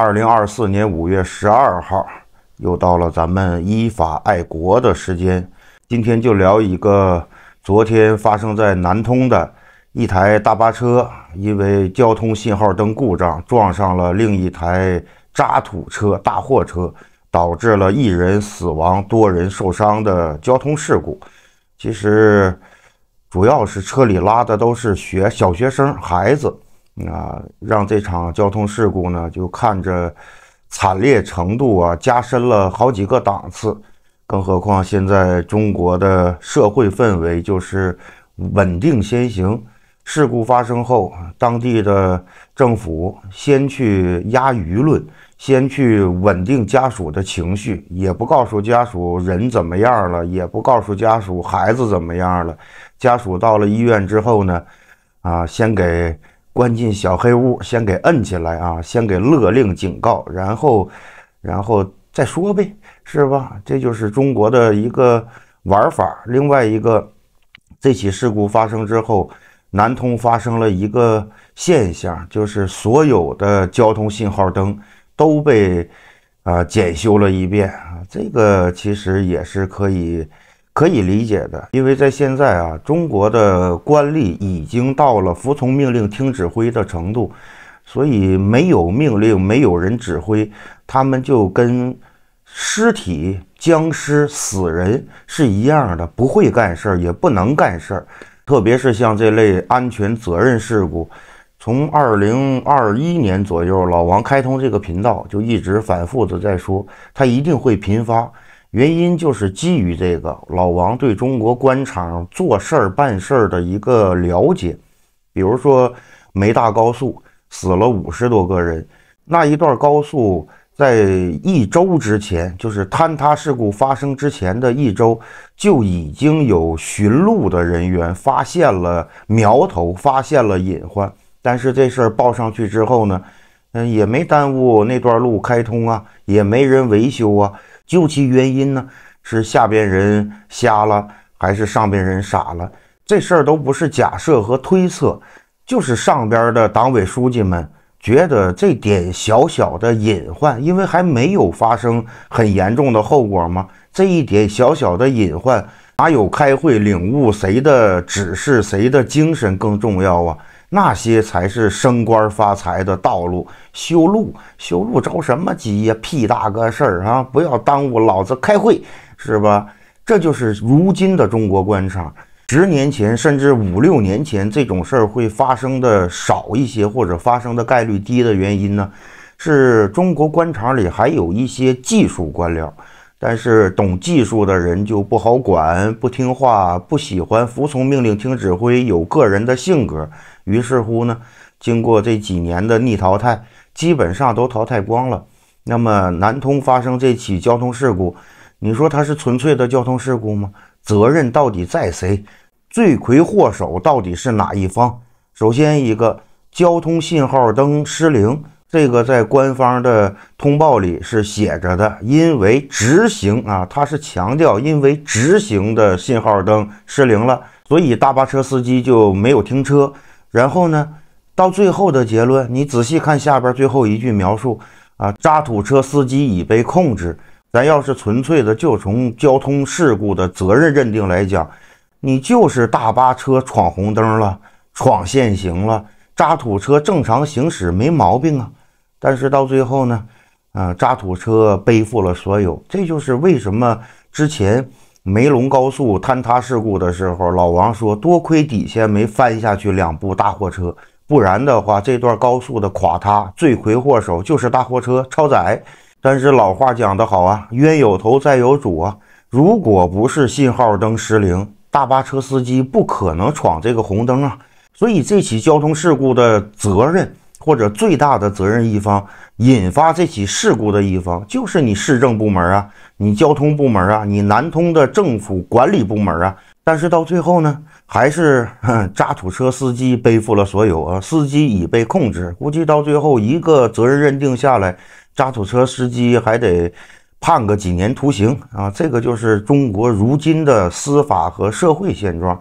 二零二四年五月十二号，又到了咱们依法爱国的时间。今天就聊一个昨天发生在南通的一台大巴车，因为交通信号灯故障撞上了另一台渣土车大货车，导致了一人死亡、多人受伤的交通事故。其实，主要是车里拉的都是学小学生孩子。啊，让这场交通事故呢，就看着惨烈程度啊，加深了好几个档次。更何况现在中国的社会氛围就是稳定先行。事故发生后，当地的政府先去压舆论，先去稳定家属的情绪，也不告诉家属人怎么样了，也不告诉家属孩子怎么样了。家属到了医院之后呢，啊，先给。关进小黑屋，先给摁起来啊，先给勒令警告，然后，然后再说呗，是吧？这就是中国的一个玩法。另外一个，这起事故发生之后，南通发生了一个现象，就是所有的交通信号灯都被啊检修了一遍啊。这个其实也是可以。可以理解的，因为在现在啊，中国的官吏已经到了服从命令、听指挥的程度，所以没有命令，没有人指挥，他们就跟尸体、僵尸、死人是一样的，不会干事儿，也不能干事儿。特别是像这类安全责任事故，从二零二一年左右，老王开通这个频道就一直反复的在说，他一定会频发。原因就是基于这个老王对中国官场做事儿办事儿的一个了解，比如说梅大高速死了五十多个人，那一段高速在一周之前，就是坍塌事故发生之前的一周，就已经有巡路的人员发现了苗头，发现了隐患。但是这事儿报上去之后呢，嗯，也没耽误那段路开通啊，也没人维修啊。究其原因呢，是下边人瞎了，还是上边人傻了？这事儿都不是假设和推测，就是上边的党委书记们觉得这点小小的隐患，因为还没有发生很严重的后果吗？这一点小小的隐患，哪有开会领悟谁的指示、谁的精神更重要啊？那些才是升官发财的道路，修路修路着什么急呀？屁大个事儿啊！不要耽误老子开会，是吧？这就是如今的中国官场。十年前甚至五六年前，这种事儿会发生的少一些，或者发生的概率低的原因呢？是中国官场里还有一些技术官僚。但是懂技术的人就不好管，不听话，不喜欢服从命令，听指挥，有个人的性格。于是乎呢，经过这几年的逆淘汰，基本上都淘汰光了。那么南通发生这起交通事故，你说它是纯粹的交通事故吗？责任到底在谁？罪魁祸首到底是哪一方？首先一个交通信号灯失灵。这个在官方的通报里是写着的，因为直行啊，他是强调，因为直行的信号灯失灵了，所以大巴车司机就没有停车。然后呢，到最后的结论，你仔细看下边最后一句描述啊，渣土车司机已被控制。咱要是纯粹的就从交通事故的责任认定来讲，你就是大巴车闯红灯了，闯限行了，渣土车正常行驶没毛病啊。但是到最后呢，啊，渣土车背负了所有，这就是为什么之前梅陇高速坍塌事故的时候，老王说多亏底下没翻下去两部大货车，不然的话这段高速的垮塌罪魁祸首就是大货车超载。但是老话讲得好啊，冤有头债有主啊，如果不是信号灯失灵，大巴车司机不可能闯这个红灯啊，所以这起交通事故的责任。或者最大的责任一方，引发这起事故的一方就是你市政部门啊，你交通部门啊，你南通的政府管理部门啊。但是到最后呢，还是渣土车司机背负了所有啊。司机已被控制，估计到最后一个责任认定下来，渣土车司机还得判个几年徒刑啊。这个就是中国如今的司法和社会现状。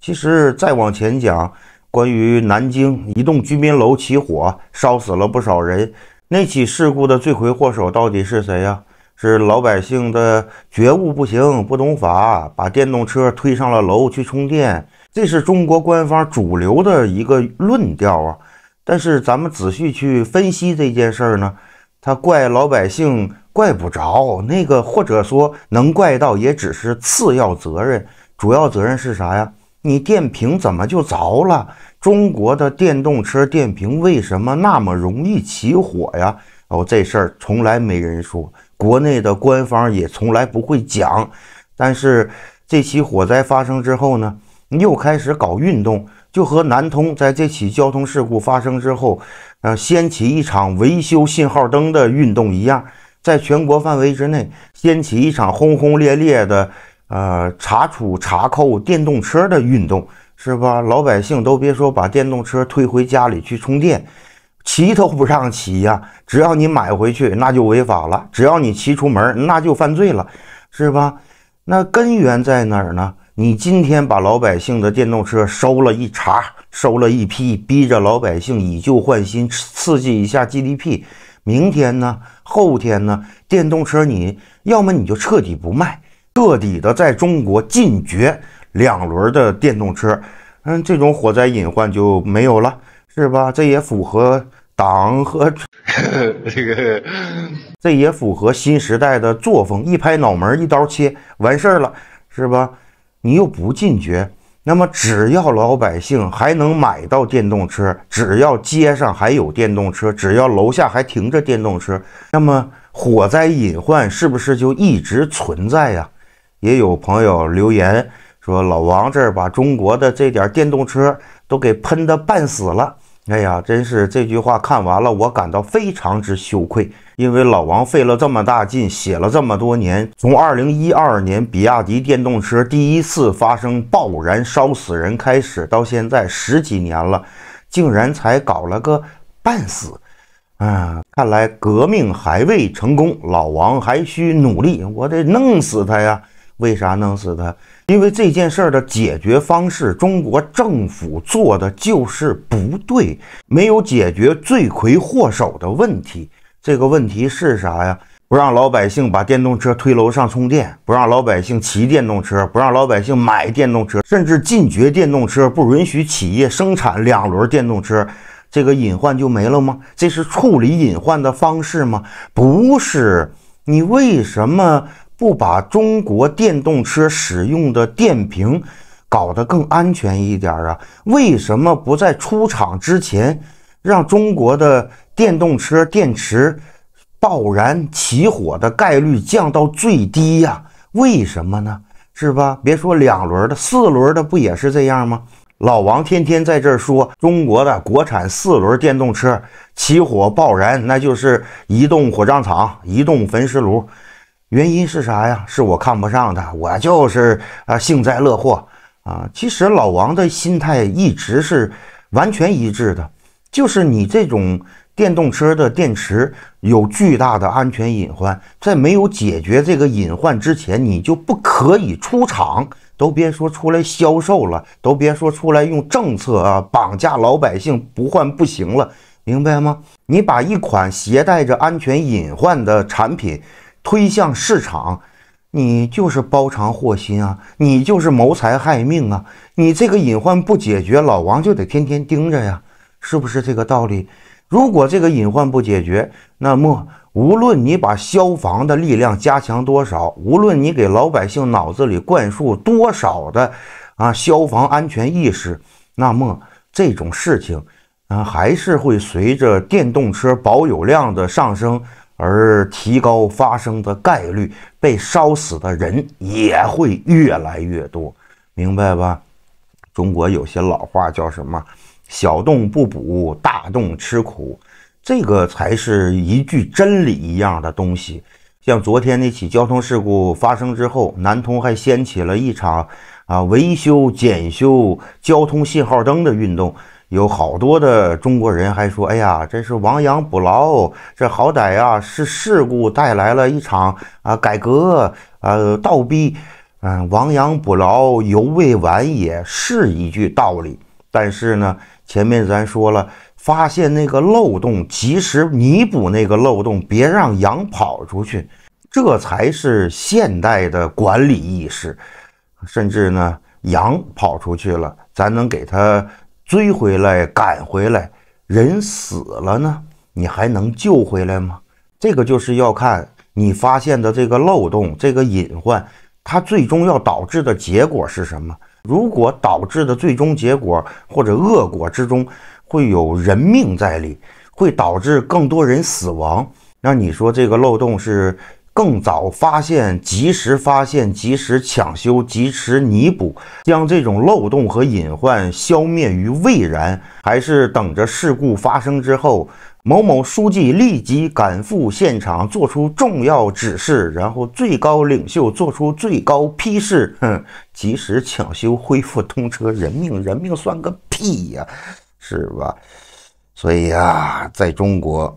其实再往前讲。关于南京一栋居民楼起火，烧死了不少人。那起事故的罪魁祸首到底是谁呀？是老百姓的觉悟不行，不懂法，把电动车推上了楼去充电。这是中国官方主流的一个论调啊。但是咱们仔细去分析这件事儿呢，他怪老百姓怪不着，那个或者说能怪到，也只是次要责任，主要责任是啥呀？你电瓶怎么就着了？中国的电动车电瓶为什么那么容易起火呀？哦，这事儿从来没人说，国内的官方也从来不会讲。但是这起火灾发生之后呢，又开始搞运动，就和南通在这起交通事故发生之后，呃，掀起一场维修信号灯的运动一样，在全国范围之内掀起一场轰轰烈烈的。呃，查处查扣电动车的运动是吧？老百姓都别说把电动车推回家里去充电，骑都不让骑呀！只要你买回去，那就违法了；只要你骑出门，那就犯罪了，是吧？那根源在哪儿呢？你今天把老百姓的电动车收了一茬，收了一批，逼着老百姓以旧换新，刺激一下 GDP。明天呢？后天呢？电动车你要么你就彻底不卖。彻底的在中国禁绝两轮的电动车，嗯，这种火灾隐患就没有了，是吧？这也符合党和 这个，这也符合新时代的作风，一拍脑门，一刀切，完事儿了，是吧？你又不禁绝，那么只要老百姓还能买到电动车，只要街上还有电动车，只要楼下还停着电动车，那么火灾隐患是不是就一直存在呀？也有朋友留言说：“老王这儿把中国的这点电动车都给喷得半死了。”哎呀，真是这句话看完了，我感到非常之羞愧，因为老王费了这么大劲，写了这么多年，从二零一二年比亚迪电动车第一次发生爆燃烧死人开始，到现在十几年了，竟然才搞了个半死。啊，看来革命还未成功，老王还需努力，我得弄死他呀！为啥弄死他？因为这件事儿的解决方式，中国政府做的就是不对，没有解决罪魁祸首的问题。这个问题是啥呀？不让老百姓把电动车推楼上充电，不让老百姓骑电动车，不让老百姓买电动车，甚至禁绝电动车，不允许企业生产两轮电动车，这个隐患就没了吗？这是处理隐患的方式吗？不是，你为什么？不把中国电动车使用的电瓶搞得更安全一点啊？为什么不在出厂之前让中国的电动车电池爆燃起火的概率降到最低呀？为什么呢？是吧？别说两轮的，四轮的不也是这样吗？老王天天在这儿说中国的国产四轮电动车起火爆燃，那就是移动火葬场，移动焚尸炉。原因是啥呀？是我看不上他，我就是啊幸灾乐祸啊！其实老王的心态一直是完全一致的，就是你这种电动车的电池有巨大的安全隐患，在没有解决这个隐患之前，你就不可以出厂，都别说出来销售了，都别说出来用政策啊绑架老百姓，不换不行了，明白吗？你把一款携带着安全隐患的产品。推向市场，你就是包藏祸心啊！你就是谋财害命啊！你这个隐患不解决，老王就得天天盯着呀，是不是这个道理？如果这个隐患不解决，那么无论你把消防的力量加强多少，无论你给老百姓脑子里灌输多少的啊消防安全意识，那么这种事情啊，还是会随着电动车保有量的上升。而提高发生的概率，被烧死的人也会越来越多，明白吧？中国有些老话叫什么“小洞不补，大洞吃苦”，这个才是一句真理一样的东西。像昨天那起交通事故发生之后，南通还掀起了一场啊维修检修交通信号灯的运动。有好多的中国人还说：“哎呀，真是亡羊补牢，这好歹啊是事故带来了一场啊改革，呃倒逼，嗯亡羊补牢犹未晚也是一句道理。但是呢，前面咱说了，发现那个漏洞，及时弥补那个漏洞，别让羊跑出去，这才是现代的管理意识。甚至呢，羊跑出去了，咱能给它。追回来，赶回来，人死了呢，你还能救回来吗？这个就是要看你发现的这个漏洞、这个隐患，它最终要导致的结果是什么？如果导致的最终结果或者恶果之中会有人命在里，会导致更多人死亡，那你说这个漏洞是？更早发现，及时发现，及时抢修，及时弥补，将这种漏洞和隐患消灭于未然，还是等着事故发生之后，某某书记立即赶赴现场，做出重要指示，然后最高领袖做出最高批示，哼，及时抢修，恢复通车，人命人命算个屁呀，是吧？所以啊，在中国，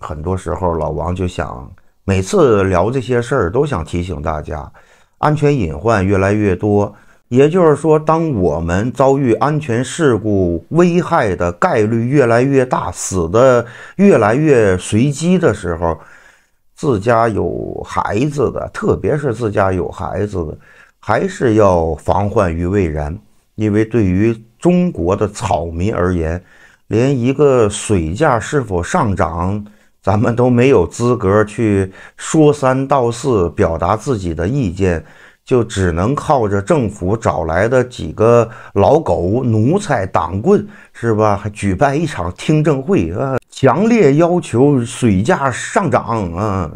很多时候老王就想。每次聊这些事儿，都想提醒大家，安全隐患越来越多。也就是说，当我们遭遇安全事故危害的概率越来越大，死的越来越随机的时候，自家有孩子的，特别是自家有孩子的，还是要防患于未然。因为对于中国的草民而言，连一个水价是否上涨，咱们都没有资格去说三道四，表达自己的意见，就只能靠着政府找来的几个老狗奴才党棍，是吧？还举办一场听证会啊，强烈要求水价上涨啊！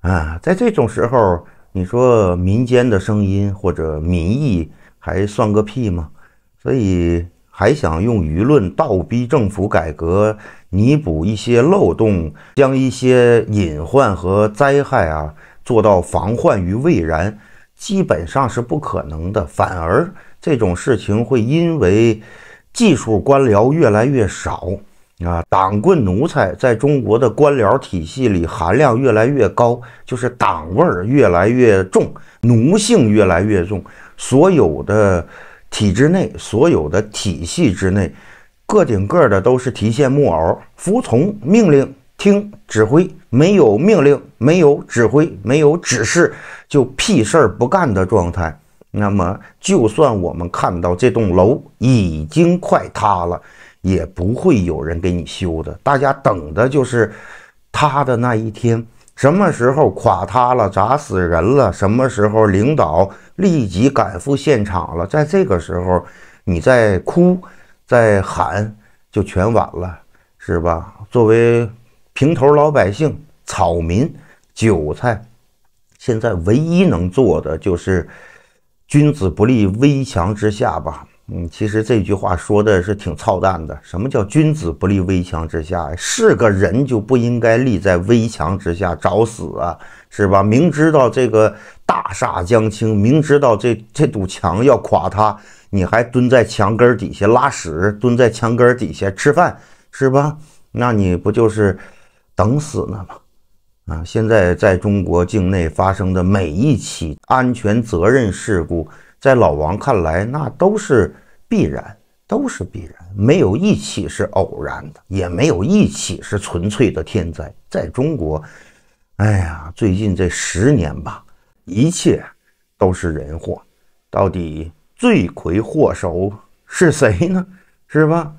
啊，在这种时候，你说民间的声音或者民意还算个屁吗？所以。还想用舆论倒逼政府改革，弥补一些漏洞，将一些隐患和灾害啊做到防患于未然，基本上是不可能的。反而这种事情会因为技术官僚越来越少啊，党棍奴才在中国的官僚体系里含量越来越高，就是党味儿越来越重，奴性越来越重，所有的。体制内所有的体系之内，个顶个的都是提线木偶，服从命令，听指挥，没有命令，没有指挥，没有指示，就屁事儿不干的状态。那么，就算我们看到这栋楼已经快塌了，也不会有人给你修的。大家等的就是塌的那一天。什么时候垮塌了，砸死人了？什么时候领导立即赶赴现场了？在这个时候，你在哭，在喊，就全晚了，是吧？作为平头老百姓、草民、韭菜，现在唯一能做的就是君子不立危墙之下吧。嗯，其实这句话说的是挺操蛋的。什么叫君子不立危墙之下？是个人就不应该立在危墙之下找死啊，是吧？明知道这个大厦将倾，明知道这这堵墙要垮塌，你还蹲在墙根底下拉屎，蹲在墙根底下吃饭，是吧？那你不就是等死呢吗？啊！现在在中国境内发生的每一起安全责任事故。在老王看来，那都是必然，都是必然，没有一起是偶然的，也没有一起是纯粹的天灾。在中国，哎呀，最近这十年吧，一切都是人祸，到底罪魁祸首是谁呢？是吧？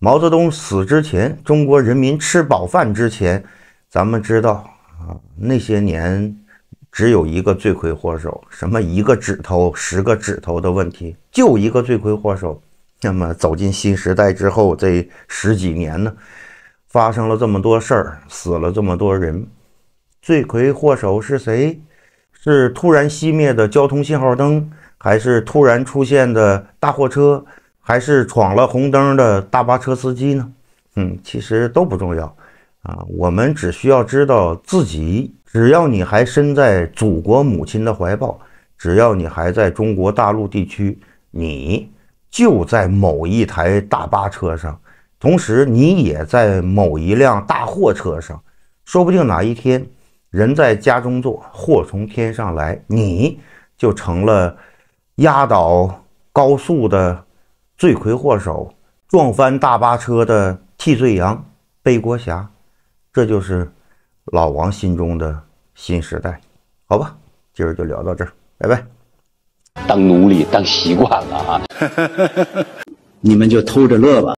毛泽东死之前，中国人民吃饱饭之前，咱们知道啊，那些年。只有一个罪魁祸首，什么一个指头、十个指头的问题，就一个罪魁祸首。那么走进新时代之后，这十几年呢，发生了这么多事儿，死了这么多人，罪魁祸首是谁？是突然熄灭的交通信号灯，还是突然出现的大货车，还是闯了红灯的大巴车司机呢？嗯，其实都不重要啊，我们只需要知道自己。只要你还身在祖国母亲的怀抱，只要你还在中国大陆地区，你就在某一台大巴车上，同时你也在某一辆大货车上。说不定哪一天，人在家中坐，祸从天上来，你就成了压倒高速的罪魁祸首，撞翻大巴车的替罪羊、背锅侠。这就是老王心中的。新时代，好吧，今儿就聊到这儿，拜拜。当奴隶当习惯了啊，你们就偷着乐吧。